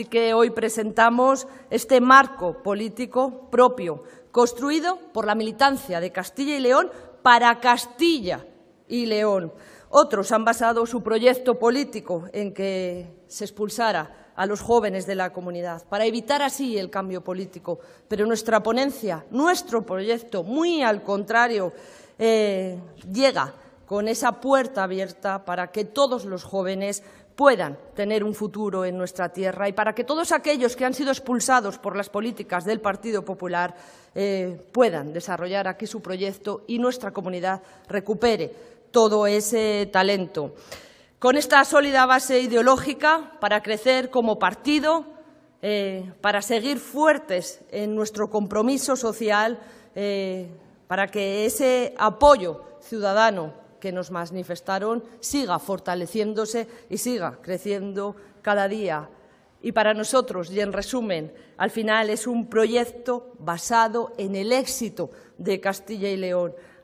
Así que hoy presentamos este marco político propio, construido por la militancia de Castilla y León para Castilla y León. Otros han basado su proyecto político en que se expulsara a los jóvenes de la comunidad, para evitar así el cambio político. Pero nuestra ponencia, nuestro proyecto, muy al contrario, eh, llega con esa puerta abierta para que todos los jóvenes puedan tener un futuro en nuestra tierra y para que todos aquellos que han sido expulsados por las políticas del Partido Popular eh, puedan desarrollar aquí su proyecto y nuestra comunidad recupere todo ese talento. Con esta sólida base ideológica para crecer como partido, eh, para seguir fuertes en nuestro compromiso social, eh, para que ese apoyo ciudadano que nos manifestaron siga fortaleciéndose y siga creciendo cada día. Y para nosotros, y en resumen, al final es un proyecto basado en el éxito de Castilla y León.